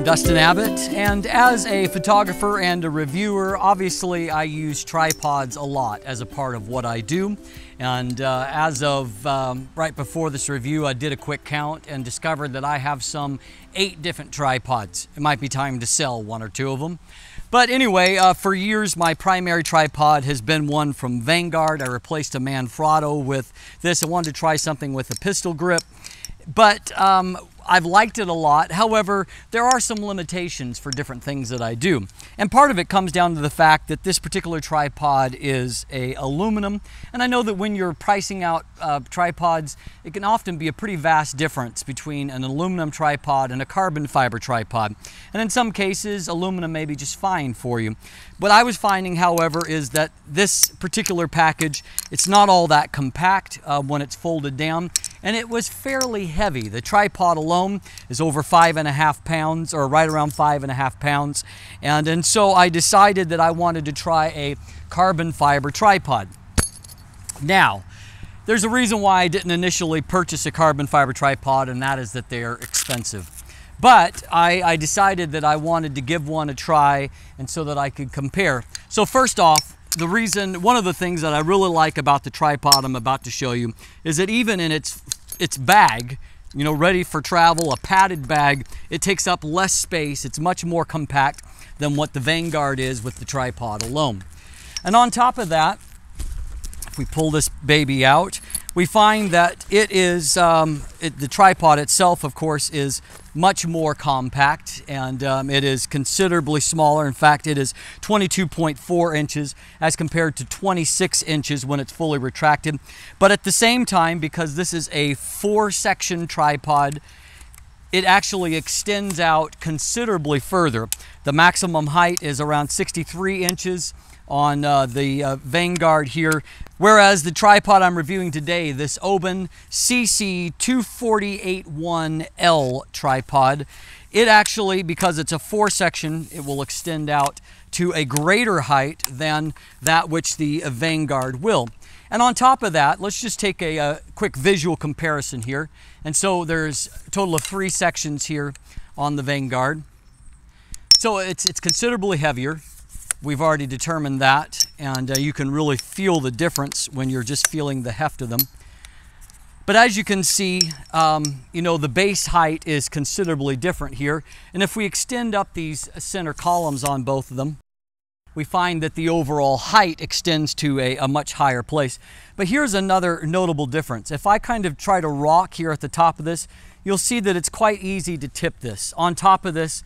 I'm Dustin Abbott, and as a photographer and a reviewer, obviously I use tripods a lot as a part of what I do. And uh, as of um, right before this review, I did a quick count and discovered that I have some eight different tripods. It might be time to sell one or two of them. But anyway, uh, for years my primary tripod has been one from Vanguard. I replaced a Manfrotto with this. I wanted to try something with a pistol grip. But um, I've liked it a lot. However, there are some limitations for different things that I do. And part of it comes down to the fact that this particular tripod is a aluminum. And I know that when you're pricing out uh, tripods, it can often be a pretty vast difference between an aluminum tripod and a carbon fiber tripod. And in some cases, aluminum may be just fine for you. What I was finding, however, is that this particular package, it's not all that compact uh, when it's folded down and it was fairly heavy. The tripod alone is over five and a half pounds, or right around five and a half pounds. And, and so I decided that I wanted to try a carbon fiber tripod. Now, there's a reason why I didn't initially purchase a carbon fiber tripod, and that is that they're expensive. But I, I decided that I wanted to give one a try and so that I could compare. So first off, the reason, one of the things that I really like about the tripod I'm about to show you is that even in its, its bag, you know, ready for travel, a padded bag, it takes up less space. It's much more compact than what the Vanguard is with the tripod alone. And on top of that, if we pull this baby out, we find that it is, um, it, the tripod itself, of course, is much more compact and um, it is considerably smaller. In fact, it is 22.4 inches as compared to 26 inches when it's fully retracted. But at the same time, because this is a four section tripod, it actually extends out considerably further. The maximum height is around 63 inches on uh, the uh, Vanguard here. Whereas the tripod I'm reviewing today, this Oben CC2481L tripod, it actually, because it's a four section, it will extend out to a greater height than that which the Vanguard will. And on top of that, let's just take a, a quick visual comparison here. And so there's a total of three sections here on the Vanguard. So it's, it's considerably heavier. We've already determined that, and uh, you can really feel the difference when you're just feeling the heft of them. But as you can see, um, you know, the base height is considerably different here. And if we extend up these center columns on both of them, we find that the overall height extends to a, a much higher place. But here's another notable difference. If I kind of try to rock here at the top of this, you'll see that it's quite easy to tip this. On top of this,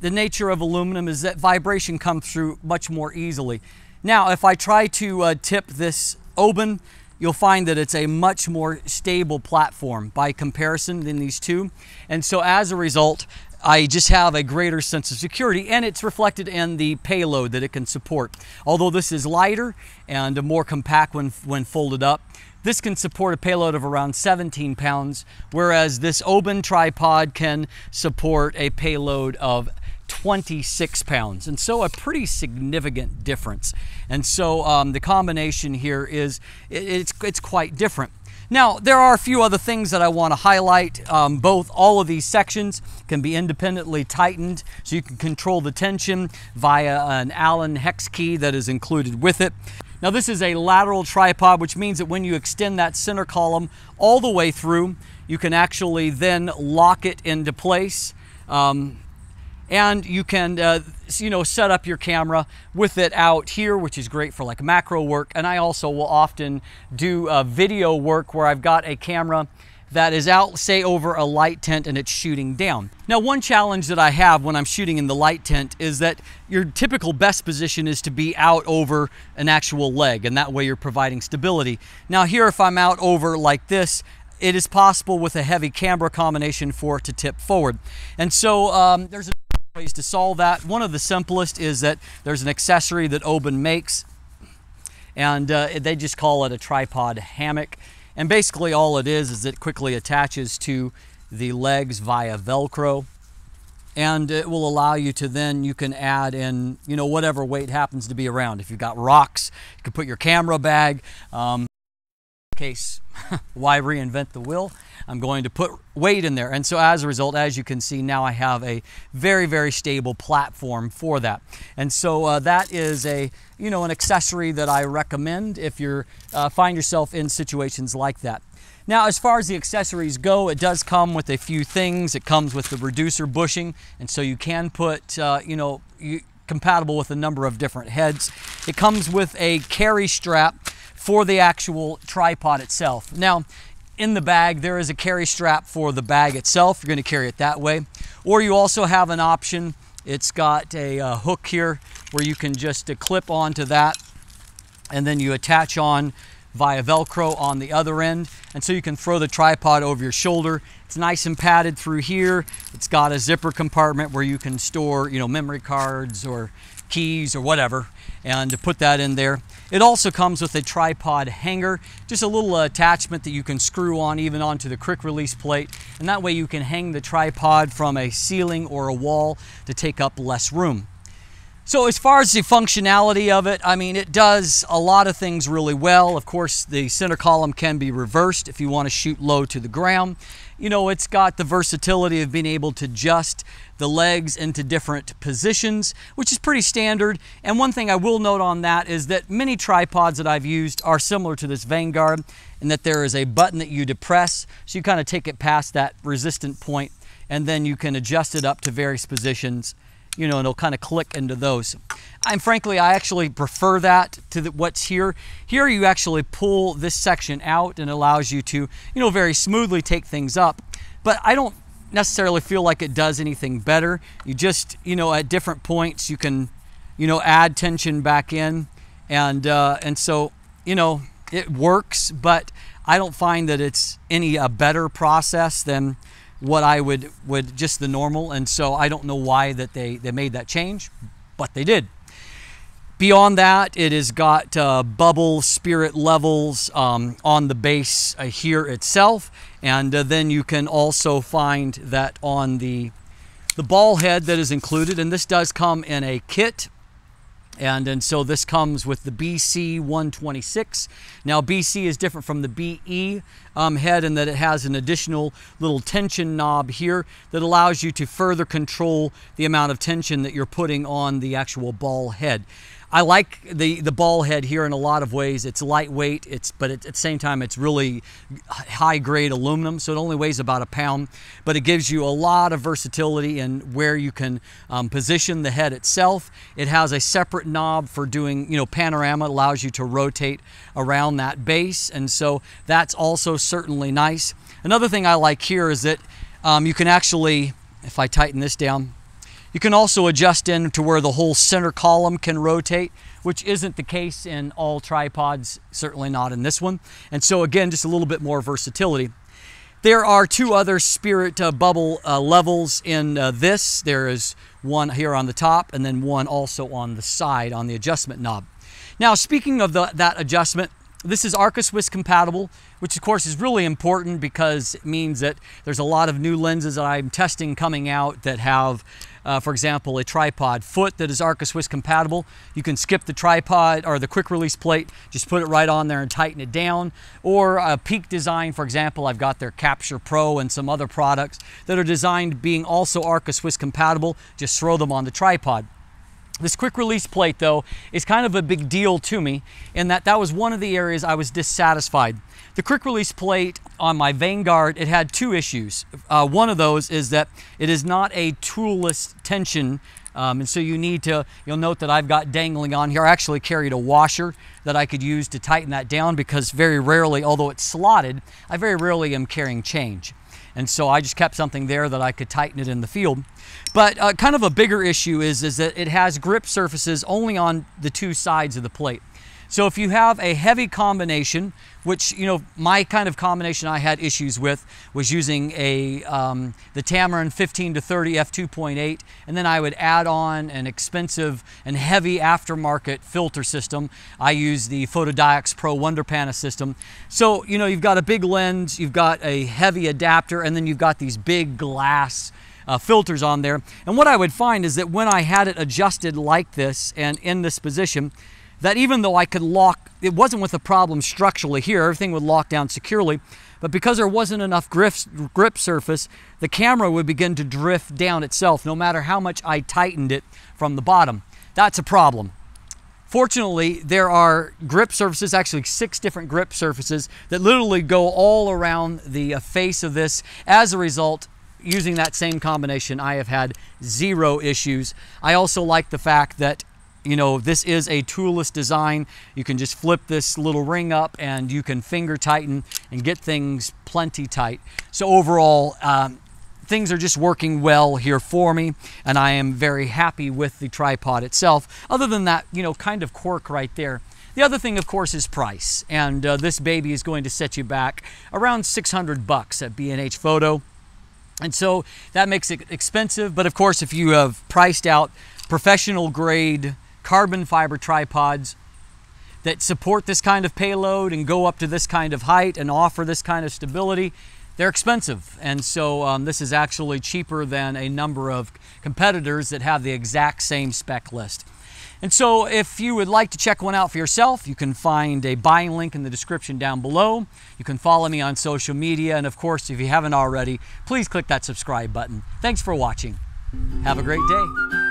the nature of aluminum is that vibration comes through much more easily. Now, if I try to uh, tip this Oban, you'll find that it's a much more stable platform by comparison than these two. And so as a result, I just have a greater sense of security and it's reflected in the payload that it can support. Although this is lighter and more compact when, when folded up, this can support a payload of around 17 pounds, whereas this Oban tripod can support a payload of 26 pounds. And so a pretty significant difference. And so um, the combination here is, it's, it's quite different. Now, there are a few other things that I want to highlight. Um, both, all of these sections can be independently tightened, so you can control the tension via an Allen hex key that is included with it. Now, this is a lateral tripod, which means that when you extend that center column all the way through, you can actually then lock it into place. Um, and you can uh, you know set up your camera with it out here which is great for like macro work and I also will often do uh, video work where I've got a camera that is out say over a light tent and it's shooting down. Now one challenge that I have when I'm shooting in the light tent is that your typical best position is to be out over an actual leg and that way you're providing stability. Now here if I'm out over like this it is possible with a heavy camera combination for it to tip forward. And so um, there's a ways to solve that. One of the simplest is that there's an accessory that Oban makes, and uh, they just call it a tripod hammock. And basically all it is is it quickly attaches to the legs via Velcro and it will allow you to then you can add in you know whatever weight happens to be around if you've got rocks you can put your camera bag um case, why reinvent the wheel? I'm going to put weight in there. And so as a result, as you can see, now I have a very, very stable platform for that. And so uh, that is a, you know, an accessory that I recommend if you uh, find yourself in situations like that. Now, as far as the accessories go, it does come with a few things. It comes with the reducer bushing, and so you can put, uh, you know, you, compatible with a number of different heads. It comes with a carry strap for the actual tripod itself. Now, in the bag, there is a carry strap for the bag itself. You're gonna carry it that way. Or you also have an option. It's got a uh, hook here where you can just uh, clip onto that and then you attach on via Velcro on the other end. And so you can throw the tripod over your shoulder. It's nice and padded through here. It's got a zipper compartment where you can store, you know, memory cards or keys or whatever and to put that in there. It also comes with a tripod hanger, just a little attachment that you can screw on even onto the quick release plate. And that way you can hang the tripod from a ceiling or a wall to take up less room. So as far as the functionality of it, I mean, it does a lot of things really well. Of course, the center column can be reversed if you want to shoot low to the ground you know, it's got the versatility of being able to adjust the legs into different positions, which is pretty standard. And one thing I will note on that is that many tripods that I've used are similar to this Vanguard in that there is a button that you depress. So you kind of take it past that resistant point and then you can adjust it up to various positions you know, and it'll kind of click into those. And frankly, I actually prefer that to the, what's here. Here you actually pull this section out and allows you to, you know, very smoothly take things up. But I don't necessarily feel like it does anything better. You just, you know, at different points you can, you know, add tension back in. And, uh, and so, you know, it works, but I don't find that it's any a better process than what I would would just the normal. And so I don't know why that they they made that change, but they did. Beyond that, it has got uh, bubble spirit levels um, on the base uh, here itself, and uh, then you can also find that on the the ball head that is included. And this does come in a kit and, and so this comes with the BC 126. Now BC is different from the BE um, head in that it has an additional little tension knob here that allows you to further control the amount of tension that you're putting on the actual ball head. I like the the ball head here in a lot of ways. It's lightweight, it's but at, at the same time it's really high grade aluminum, so it only weighs about a pound. But it gives you a lot of versatility in where you can um, position the head itself. It has a separate knob for doing you know panorama, allows you to rotate around that base, and so that's also certainly nice. Another thing I like here is that um, you can actually, if I tighten this down, you can also adjust in to where the whole center column can rotate, which isn't the case in all tripods, certainly not in this one. And so again, just a little bit more versatility. There are two other spirit uh, bubble uh, levels in uh, this. There is one here on the top and then one also on the side on the adjustment knob. Now, speaking of the, that adjustment, this is Arca Swiss compatible, which of course is really important because it means that there's a lot of new lenses that I'm testing coming out that have, uh, for example, a tripod foot that is Arca Swiss compatible. You can skip the tripod or the quick release plate, just put it right on there and tighten it down. Or a Peak Design, for example, I've got their Capture Pro and some other products that are designed being also Arca Swiss compatible. Just throw them on the tripod. This quick release plate though is kind of a big deal to me in that that was one of the areas I was dissatisfied. The quick release plate on my Vanguard, it had two issues. Uh, one of those is that it is not a toolless tension um, and so you need to, you'll note that I've got dangling on here. I actually carried a washer that I could use to tighten that down because very rarely, although it's slotted, I very rarely am carrying change. And so I just kept something there that I could tighten it in the field. But uh, kind of a bigger issue is, is that it has grip surfaces only on the two sides of the plate. So if you have a heavy combination, which you know my kind of combination I had issues with was using a um, the Tamarin 15 to 30 f2.8, and then I would add on an expensive and heavy aftermarket filter system. I use the Photodiox Pro Wonder Pana system. So you know you've got a big lens, you've got a heavy adapter, and then you've got these big glass. Uh, filters on there. And what I would find is that when I had it adjusted like this and in this position, that even though I could lock, it wasn't with a problem structurally here, everything would lock down securely, but because there wasn't enough grip, grip surface, the camera would begin to drift down itself no matter how much I tightened it from the bottom. That's a problem. Fortunately, there are grip surfaces, actually six different grip surfaces that literally go all around the uh, face of this. As a result, using that same combination, I have had zero issues. I also like the fact that you know, this is a toolless design. You can just flip this little ring up and you can finger tighten and get things plenty tight. So overall, um, things are just working well here for me and I am very happy with the tripod itself. Other than that, you know, kind of quirk right there. The other thing, of course, is price. And uh, this baby is going to set you back around 600 bucks at B&H Photo. And so that makes it expensive. But of course, if you have priced out professional grade carbon fiber tripods that support this kind of payload and go up to this kind of height and offer this kind of stability, they're expensive. And so um, this is actually cheaper than a number of competitors that have the exact same spec list. And so if you would like to check one out for yourself, you can find a buying link in the description down below. You can follow me on social media. And of course, if you haven't already, please click that subscribe button. Thanks for watching. Have a great day.